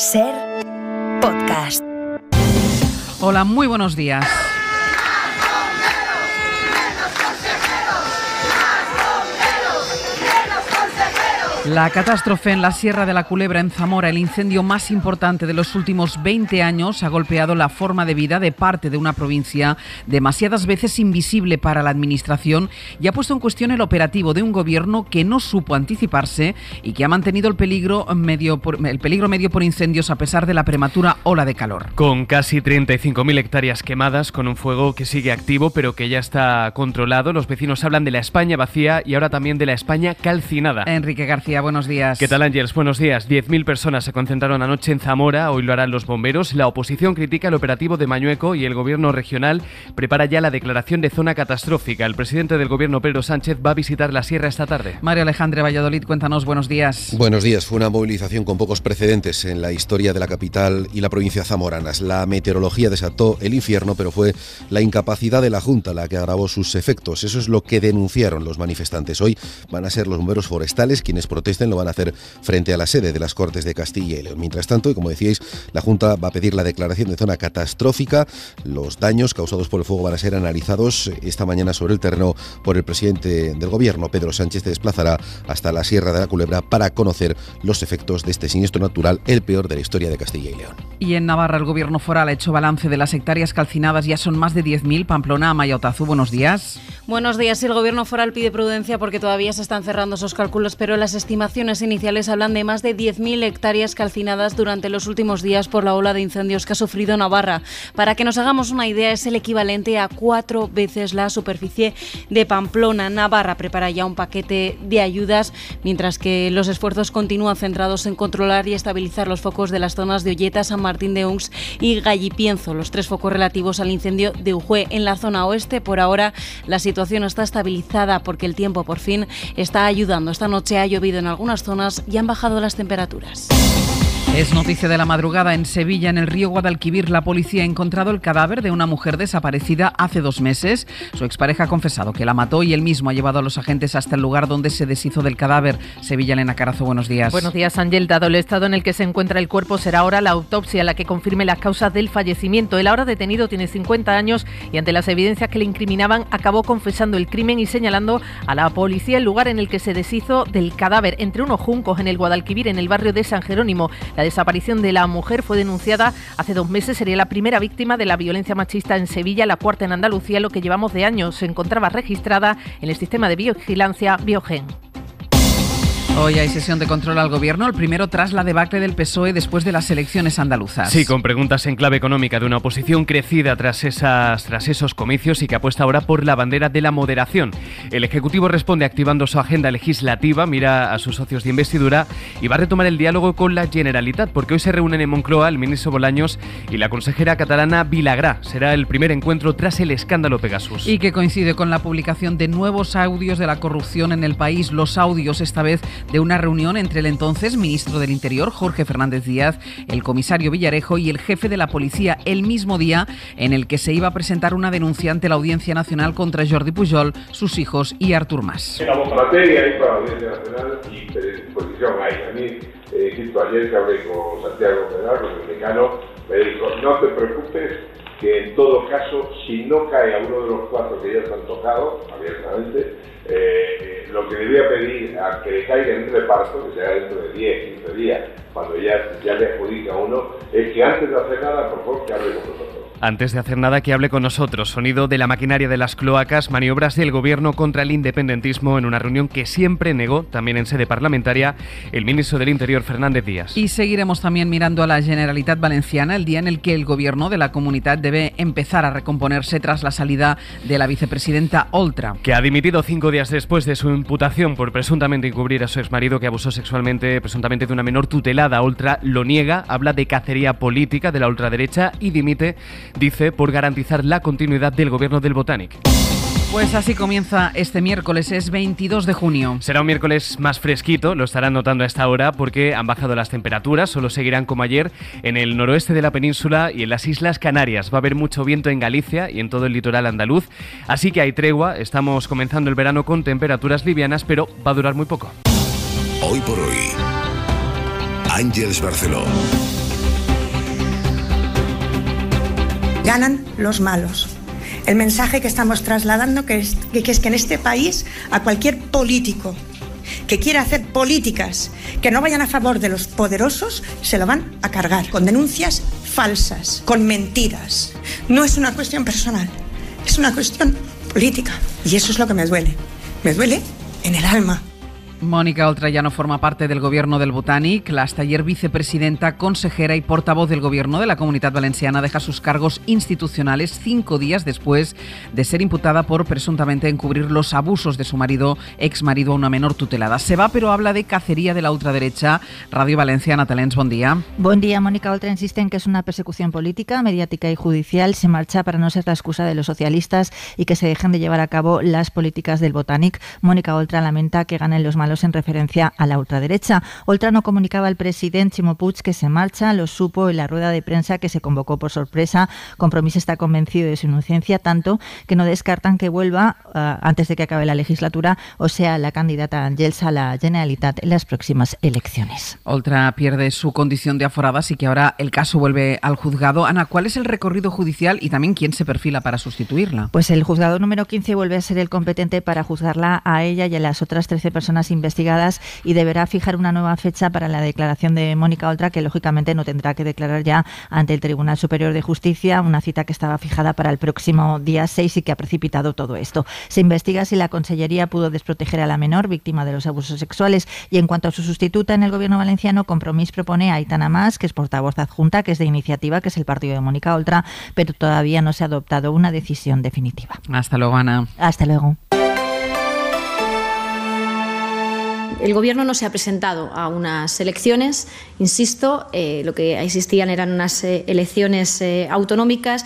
Ser podcast. Hola, muy buenos días. La catástrofe en la Sierra de la Culebra en Zamora, el incendio más importante de los últimos 20 años, ha golpeado la forma de vida de parte de una provincia demasiadas veces invisible para la Administración y ha puesto en cuestión el operativo de un gobierno que no supo anticiparse y que ha mantenido el peligro medio por, el peligro medio por incendios a pesar de la prematura ola de calor. Con casi 35.000 hectáreas quemadas, con un fuego que sigue activo pero que ya está controlado, los vecinos hablan de la España vacía y ahora también de la España calcinada. Enrique García buenos días. ¿Qué tal, Ángeles? Buenos días. 10.000 personas se concentraron anoche en Zamora, hoy lo harán los bomberos. La oposición critica el operativo de Mañueco y el gobierno regional prepara ya la declaración de zona catastrófica. El presidente del gobierno, Pedro Sánchez, va a visitar la sierra esta tarde. Mario Alejandre Valladolid, cuéntanos, buenos días. Buenos días. Fue una movilización con pocos precedentes en la historia de la capital y la provincia zamoranas. La meteorología desató el infierno, pero fue la incapacidad de la Junta la que agravó sus efectos. Eso es lo que denunciaron los manifestantes. Hoy van a ser los bomberos forestales quienes protegen protesten lo van a hacer frente a la sede de las Cortes de Castilla y León. Mientras tanto, y como decíais, la Junta va a pedir la declaración de zona catastrófica. Los daños causados por el fuego van a ser analizados esta mañana sobre el terreno por el presidente del Gobierno. Pedro Sánchez se desplazará hasta la Sierra de la Culebra para conocer los efectos de este siniestro natural, el peor de la historia de Castilla y León. Y en Navarra, el Gobierno foral ha hecho balance de las hectáreas calcinadas. Ya son más de 10.000. Pamplona, Amaya buenos días. Buenos días. El Gobierno foral pide prudencia porque todavía se están cerrando esos cálculos, pero las estimaciones iniciales hablan de más de 10.000 hectáreas calcinadas durante los últimos días por la ola de incendios que ha sufrido Navarra. Para que nos hagamos una idea, es el equivalente a cuatro veces la superficie de Pamplona. Navarra prepara ya un paquete de ayudas, mientras que los esfuerzos continúan centrados en controlar y estabilizar los focos de las zonas de Olleta, San Martín de Unx y Gallipienzo, los tres focos relativos al incendio de Ujue. En la zona oeste, por ahora, la situación está estabilizada porque el tiempo por fin está ayudando. Esta noche ha llovido en algunas zonas y han bajado las temperaturas. Es noticia de la madrugada en Sevilla, en el río Guadalquivir. La policía ha encontrado el cadáver de una mujer desaparecida hace dos meses. Su expareja ha confesado que la mató y él mismo ha llevado a los agentes hasta el lugar donde se deshizo del cadáver. Sevilla, Elena Carazo, buenos días. Buenos días, Ángel. Dado el estado en el que se encuentra el cuerpo, será ahora la autopsia la que confirme las causas del fallecimiento. El ahora detenido tiene 50 años y ante las evidencias que le incriminaban, acabó confesando el crimen y señalando a la policía el lugar en el que se deshizo del cadáver, entre unos juncos en el Guadalquivir, en el barrio de San Jerónimo. La desaparición de la mujer fue denunciada hace dos meses, sería la primera víctima de la violencia machista en Sevilla, la cuarta en Andalucía, lo que llevamos de años. Se encontraba registrada en el sistema de vigilancia Biogen. Hoy hay sesión de control al gobierno, el primero tras la debacle del PSOE después de las elecciones andaluzas. Sí, con preguntas en clave económica de una oposición crecida tras, esas, tras esos comicios y que apuesta ahora por la bandera de la moderación. El Ejecutivo responde activando su agenda legislativa, mira a sus socios de investidura y va a retomar el diálogo con la Generalitat, porque hoy se reúnen en Moncloa el ministro Bolaños y la consejera catalana Vilagrá. Será el primer encuentro tras el escándalo Pegasus. Y que coincide con la publicación de nuevos audios de la corrupción en el país. Los audios, esta vez, de una reunión entre el entonces ministro del Interior, Jorge Fernández Díaz, el comisario Villarejo y el jefe de la policía el mismo día en el que se iba a presentar una denuncia ante la Audiencia Nacional contra Jordi Pujol, sus hijos y Artur Mas. ayer que hablé con Santiago Pedal, con el mexicano, me dijo, no te preocupes, que en todo caso, si no cae a uno de los cuatro que ya se han tocado, abiertamente, eh, lo que le voy a pedir a que le caiga en un reparto, que sea dentro de 10, 15 días, cuando ya, le adjudica a uno, es que antes de hacer nada, por favor, que hable con nosotros. Antes de hacer nada, que hable con nosotros. Sonido de la maquinaria de las cloacas, maniobras del gobierno contra el independentismo en una reunión que siempre negó, también en sede parlamentaria, el ministro del Interior, Fernández Díaz. Y seguiremos también mirando a la Generalitat Valenciana, el día en el que el gobierno de la comunidad debe empezar a recomponerse tras la salida de la vicepresidenta Oltra. Que ha dimitido cinco días después de su imputación por presuntamente encubrir a su exmarido que abusó sexualmente, presuntamente de una menor tutelada. Oltra lo niega, habla de cacería política de la ultraderecha y dimite dice, por garantizar la continuidad del gobierno del Botanic. Pues así comienza este miércoles, es 22 de junio. Será un miércoles más fresquito, lo estarán notando a esta hora porque han bajado las temperaturas, solo seguirán como ayer en el noroeste de la península y en las Islas Canarias. Va a haber mucho viento en Galicia y en todo el litoral andaluz, así que hay tregua, estamos comenzando el verano con temperaturas livianas, pero va a durar muy poco. Hoy por hoy, Ángeles Barceló. ganan los malos. El mensaje que estamos trasladando que es, que, es que en este país a cualquier político que quiera hacer políticas que no vayan a favor de los poderosos, se lo van a cargar con denuncias falsas, con mentiras. No es una cuestión personal, es una cuestión política. Y eso es lo que me duele. Me duele en el alma. Mónica Oltra ya no forma parte del gobierno del Botànic. La hasta ayer vicepresidenta, consejera y portavoz del gobierno de la Comunidad Valenciana deja sus cargos institucionales cinco días después de ser imputada por presuntamente encubrir los abusos de su marido, ex marido a una menor tutelada. Se va, pero habla de cacería de la ultraderecha. Radio Valenciana Talents, buen día. Buen día, Mónica Oltra insiste en que es una persecución política, mediática y judicial. Se marcha para no ser la excusa de los socialistas y que se dejen de llevar a cabo las políticas del Botànic. Mónica Oltra lamenta que ganen los malos en referencia a la ultraderecha. no comunicaba al presidente Chimo Puig que se marcha, lo supo en la rueda de prensa que se convocó por sorpresa. Compromiso está convencido de su inocencia, tanto que no descartan que vuelva eh, antes de que acabe la legislatura, o sea, la candidata a la Generalitat en las próximas elecciones. Oltra pierde su condición de aforada, así que ahora el caso vuelve al juzgado. Ana, ¿cuál es el recorrido judicial y también quién se perfila para sustituirla? Pues el juzgado número 15 vuelve a ser el competente para juzgarla a ella y a las otras 13 personas y investigadas y deberá fijar una nueva fecha para la declaración de Mónica Oltra, que lógicamente no tendrá que declarar ya ante el Tribunal Superior de Justicia, una cita que estaba fijada para el próximo día 6 y que ha precipitado todo esto. Se investiga si la Consellería pudo desproteger a la menor víctima de los abusos sexuales y en cuanto a su sustituta en el Gobierno valenciano, Compromís propone a Itana Más, que es portavoz adjunta, que es de iniciativa, que es el partido de Mónica Oltra, pero todavía no se ha adoptado una decisión definitiva. Hasta luego, Ana. Hasta luego. El gobierno no se ha presentado a unas elecciones, insisto, eh, lo que existían eran unas eh, elecciones eh, autonómicas.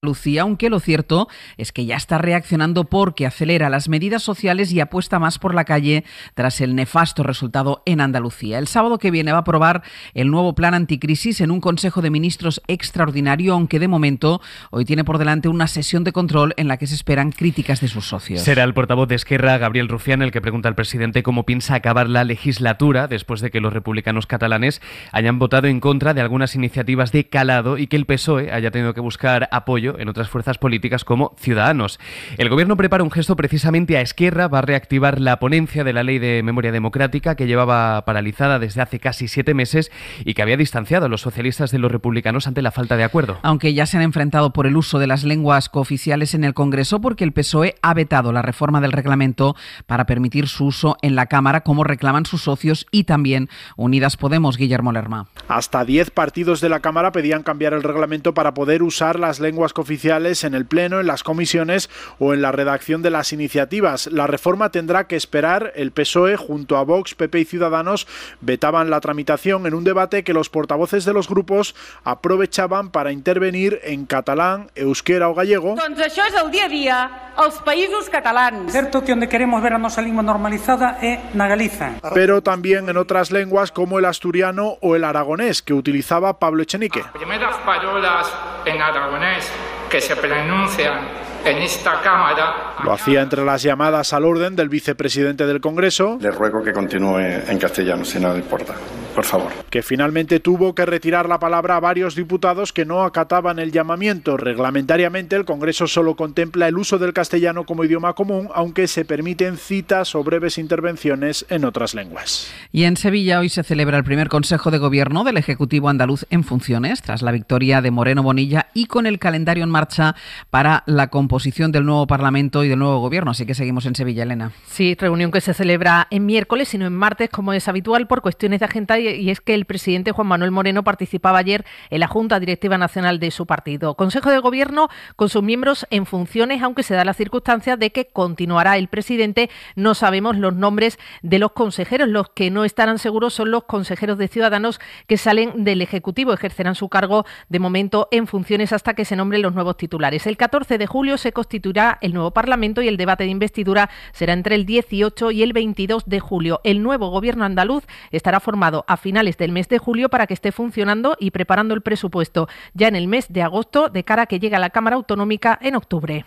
Lucía, aunque lo cierto es que ya está reaccionando porque acelera las medidas sociales y apuesta más por la calle tras el nefasto resultado en Andalucía. El sábado que viene va a aprobar el nuevo plan anticrisis en un Consejo de Ministros extraordinario, aunque de momento hoy tiene por delante una sesión de control en la que se esperan críticas de sus socios. Será el portavoz de Esquerra, Gabriel Rufián, el que pregunta al presidente cómo piensa acabar la legislatura después de que los republicanos catalanes hayan votado en contra de algunas iniciativas de calado y que el PSOE haya tenido que buscar apoyo en otras fuerzas políticas como Ciudadanos. El gobierno prepara un gesto precisamente a izquierda va a reactivar la ponencia de la ley de memoria democrática que llevaba paralizada desde hace casi siete meses y que había distanciado a los socialistas de los republicanos ante la falta de acuerdo. Aunque ya se han enfrentado por el uso de las lenguas cooficiales en el Congreso porque el PSOE ha vetado la reforma del reglamento para permitir su uso en la Cámara como reclaman sus socios y también Unidas Podemos, Guillermo Lerma. Hasta diez partidos de la Cámara pedían cambiar el reglamento para poder usar las lenguas oficiales, en el Pleno, en las comisiones o en la redacción de las iniciativas. La reforma tendrá que esperar. El PSOE, junto a Vox, PP y Ciudadanos, vetaban la tramitación en un debate que los portavoces de los grupos aprovechaban para intervenir en catalán, euskera o gallego. Entonces, es el día a día, los países catalanes. Cierto que donde queremos ver a nuestra normalizada es la Galiza. Pero también en otras lenguas como el asturiano o el aragonés, que utilizaba Pablo Echenique. me das palabras en aragonés que se pronuncian en esta Cámara. Lo hacía entre las llamadas al orden del vicepresidente del Congreso. Le ruego que continúe en castellano, si no le importa por favor. Que finalmente tuvo que retirar la palabra a varios diputados que no acataban el llamamiento. Reglamentariamente el Congreso solo contempla el uso del castellano como idioma común, aunque se permiten citas o breves intervenciones en otras lenguas. Y en Sevilla hoy se celebra el primer Consejo de Gobierno del Ejecutivo Andaluz en funciones, tras la victoria de Moreno Bonilla y con el calendario en marcha para la composición del nuevo Parlamento y del nuevo Gobierno. Así que seguimos en Sevilla, Elena. Sí, reunión que se celebra en miércoles y no en martes, como es habitual, por cuestiones de agenda y es que el presidente Juan Manuel Moreno participaba ayer en la Junta Directiva Nacional de su partido. Consejo de Gobierno con sus miembros en funciones, aunque se da la circunstancia de que continuará el presidente. No sabemos los nombres de los consejeros. Los que no estarán seguros son los consejeros de Ciudadanos que salen del Ejecutivo. Ejercerán su cargo de momento en funciones hasta que se nombren los nuevos titulares. El 14 de julio se constituirá el nuevo Parlamento y el debate de investidura será entre el 18 y el 22 de julio. El nuevo gobierno andaluz estará formado a finales del mes de julio para que esté funcionando y preparando el presupuesto ya en el mes de agosto de cara a que llegue a la Cámara Autonómica en octubre.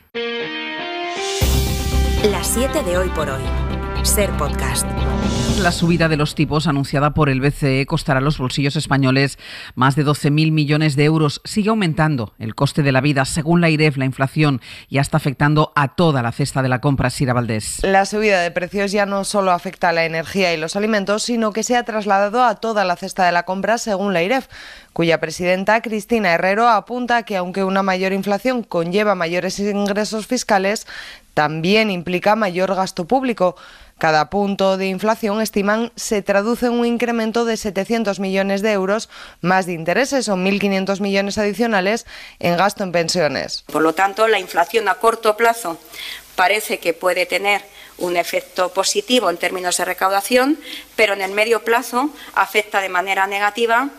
Las 7 de hoy por hoy. Ser podcast. La subida de los tipos anunciada por el BCE costará a los bolsillos españoles más de 12.000 millones de euros. Sigue aumentando el coste de la vida, según la IREF, la inflación ya está afectando a toda la cesta de la compra, Sira Valdés. La subida de precios ya no solo afecta a la energía y los alimentos, sino que se ha trasladado a toda la cesta de la compra, según la IREF, cuya presidenta Cristina Herrero apunta que aunque una mayor inflación conlleva mayores ingresos fiscales, también implica mayor gasto público. Cada punto de inflación, estiman, se traduce en un incremento de 700 millones de euros más de intereses o 1.500 millones adicionales en gasto en pensiones. Por lo tanto, la inflación a corto plazo parece que puede tener un efecto positivo en términos de recaudación, pero en el medio plazo afecta de manera negativa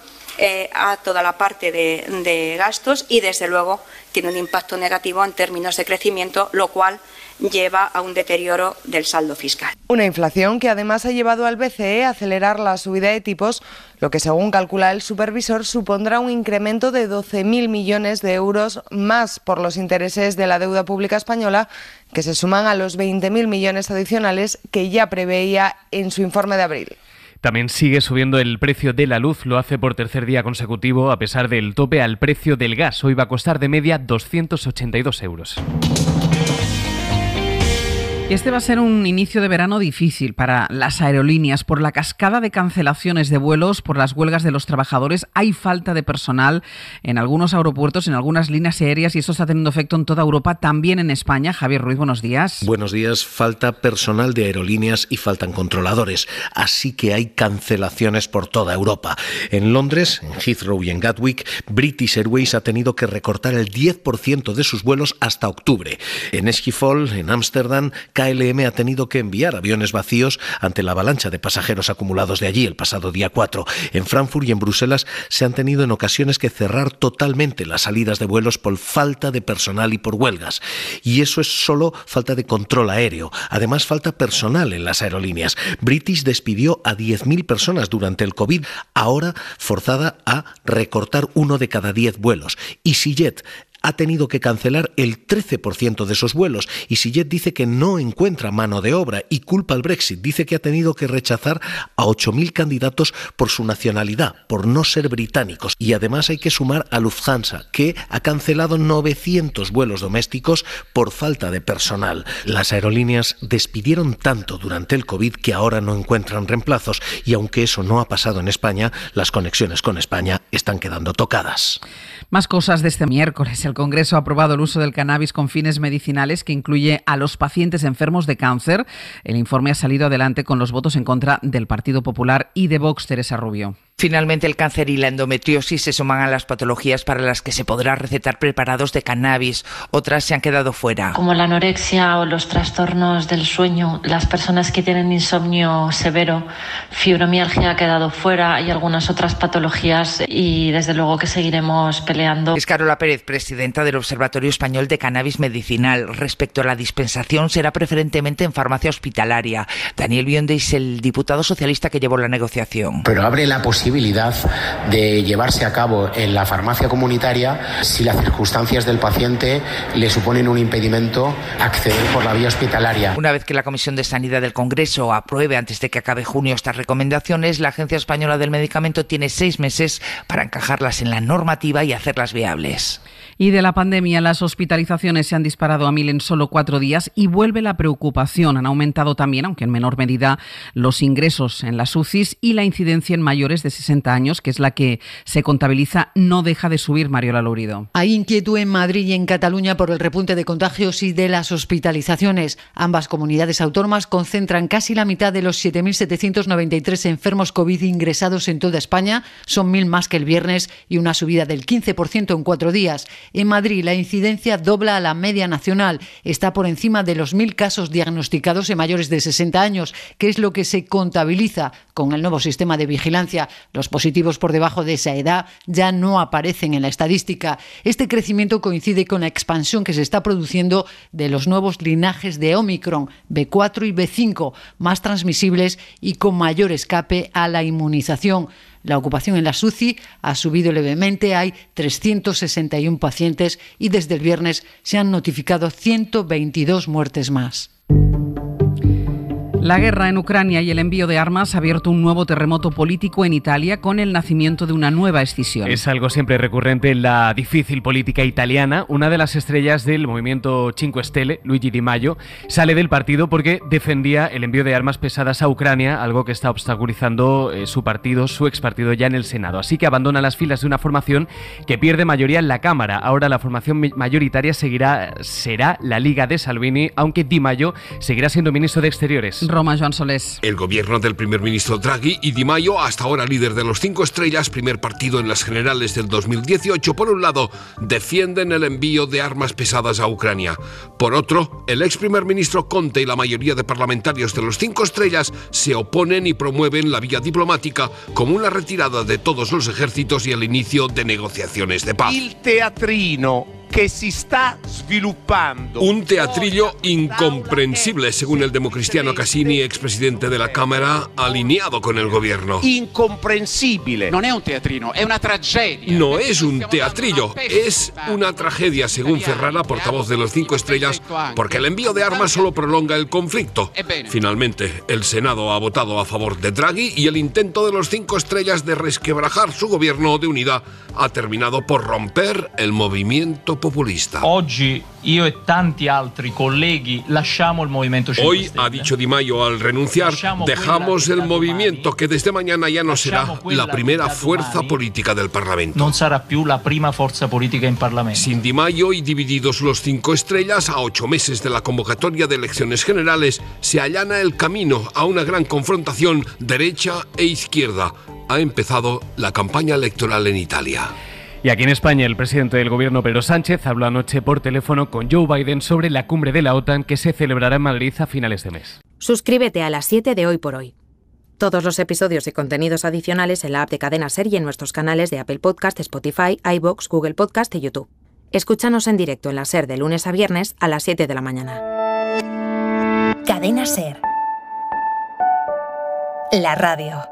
eh, a toda la parte de, de gastos y, desde luego, tiene un impacto negativo en términos de crecimiento, lo cual lleva a un deterioro del saldo fiscal. Una inflación que además ha llevado al BCE a acelerar la subida de tipos, lo que según calcula el supervisor supondrá un incremento de 12.000 millones de euros más por los intereses de la deuda pública española, que se suman a los 20.000 millones adicionales que ya preveía en su informe de abril. También sigue subiendo el precio de la luz, lo hace por tercer día consecutivo, a pesar del tope al precio del gas. Hoy va a costar de media 282 euros. Este va a ser un inicio de verano difícil para las aerolíneas. Por la cascada de cancelaciones de vuelos, por las huelgas de los trabajadores, hay falta de personal en algunos aeropuertos, en algunas líneas aéreas y eso está teniendo efecto en toda Europa, también en España. Javier Ruiz, buenos días. Buenos días. Falta personal de aerolíneas y faltan controladores. Así que hay cancelaciones por toda Europa. En Londres, en Heathrow y en Gatwick, British Airways ha tenido que recortar el 10% de sus vuelos hasta octubre. En Schiphol, en Ámsterdam, LM ha tenido que enviar aviones vacíos ante la avalancha de pasajeros acumulados de allí el pasado día 4. En Frankfurt y en Bruselas se han tenido en ocasiones que cerrar totalmente las salidas de vuelos por falta de personal y por huelgas. Y eso es solo falta de control aéreo, además falta personal en las aerolíneas. British despidió a 10.000 personas durante el COVID, ahora forzada a recortar uno de cada 10 vuelos. EasyJet ha tenido que cancelar el 13% de sus vuelos y Jet dice que no encuentra mano de obra y culpa al Brexit. Dice que ha tenido que rechazar a 8.000 candidatos por su nacionalidad, por no ser británicos. Y además hay que sumar a Lufthansa, que ha cancelado 900 vuelos domésticos por falta de personal. Las aerolíneas despidieron tanto durante el COVID que ahora no encuentran reemplazos y aunque eso no ha pasado en España, las conexiones con España están quedando tocadas. Más cosas de este miércoles. El Congreso ha aprobado el uso del cannabis con fines medicinales que incluye a los pacientes enfermos de cáncer. El informe ha salido adelante con los votos en contra del Partido Popular y de Vox Teresa Rubio. Finalmente, el cáncer y la endometriosis se suman a las patologías para las que se podrá recetar preparados de cannabis. Otras se han quedado fuera. Como la anorexia o los trastornos del sueño, las personas que tienen insomnio severo, fibromialgia ha quedado fuera y algunas otras patologías y desde luego que seguiremos peleando. Es Carola Pérez, presidenta del Observatorio Español de Cannabis Medicinal. Respecto a la dispensación, será preferentemente en farmacia hospitalaria. Daniel Bionde el diputado socialista que llevó la negociación. Pero abre la posibilidad de llevarse a cabo en la farmacia comunitaria si las circunstancias del paciente le suponen un impedimento acceder por la vía hospitalaria. Una vez que la Comisión de Sanidad del Congreso apruebe antes de que acabe junio estas recomendaciones, la Agencia Española del Medicamento tiene seis meses para encajarlas en la normativa y hacerlas viables. Y de la pandemia, las hospitalizaciones se han disparado a mil en solo cuatro días y vuelve la preocupación. Han aumentado también, aunque en menor medida, los ingresos en las UCIs y la incidencia en mayores de 60 años, que es la que se contabiliza, no deja de subir, Mariola Lourido. Hay inquietud en Madrid y en Cataluña por el repunte de contagios y de las hospitalizaciones. Ambas comunidades autónomas concentran casi la mitad de los 7.793 enfermos COVID ingresados en toda España. Son mil más que el viernes y una subida del 15% en cuatro días. En Madrid la incidencia dobla a la media nacional. Está por encima de los mil casos diagnosticados en mayores de 60 años, que es lo que se contabiliza con el nuevo sistema de vigilancia. Los positivos por debajo de esa edad ya no aparecen en la estadística. Este crecimiento coincide con la expansión que se está produciendo de los nuevos linajes de Omicron, B4 y B5, más transmisibles y con mayor escape a la inmunización. La ocupación en la SUCI ha subido levemente, hay 361 pacientes y desde el viernes se han notificado 122 muertes más. La guerra en Ucrania y el envío de armas ha abierto un nuevo terremoto político en Italia con el nacimiento de una nueva escisión. Es algo siempre recurrente en la difícil política italiana. Una de las estrellas del movimiento Cinque Stelle, Luigi Di Maio, sale del partido porque defendía el envío de armas pesadas a Ucrania, algo que está obstaculizando eh, su partido, su ex partido ya en el Senado. Así que abandona las filas de una formación que pierde mayoría en la Cámara. Ahora la formación mayoritaria seguirá será la Liga de Salvini, aunque Di Maio seguirá siendo ministro de Exteriores. Roma, El gobierno del primer ministro Draghi y Di Maio, hasta ahora líder de los cinco estrellas, primer partido en las generales del 2018, por un lado, defienden el envío de armas pesadas a Ucrania. Por otro, el ex primer ministro Conte y la mayoría de parlamentarios de los cinco estrellas se oponen y promueven la vía diplomática como una retirada de todos los ejércitos y el inicio de negociaciones de paz. El teatrino si está sviluppando. Un teatrillo incomprensible, según el democristiano Cassini, expresidente de la Cámara, alineado con el gobierno. Incomprensible. No es un teatrino, es una tragedia. No es un teatrillo, es una tragedia, según Ferrara, portavoz de los Cinco Estrellas, porque el envío de armas solo prolonga el conflicto. Finalmente, el Senado ha votado a favor de Draghi y el intento de los Cinco Estrellas de resquebrajar su gobierno de unidad ha terminado por romper el movimiento populista. E Hoy ha dicho Di Maio al renunciar, dejamos el movimiento que desde mañana ya no será la primera fuerza política del Parlamento. più la prima Parlamento. Sin Di Maio y divididos los cinco estrellas, a ocho meses de la convocatoria de elecciones generales, se allana el camino a una gran confrontación derecha e izquierda. Ha empezado la campaña electoral en Italia. Y aquí en España, el presidente del gobierno Pedro Sánchez habló anoche por teléfono con Joe Biden sobre la cumbre de la OTAN que se celebrará en Madrid a finales de mes. Suscríbete a las 7 de hoy por hoy. Todos los episodios y contenidos adicionales en la app de Cadena Ser y en nuestros canales de Apple Podcast, Spotify, iBox, Google Podcast y YouTube. Escúchanos en directo en la Ser de lunes a viernes a las 7 de la mañana. Cadena Ser. La radio.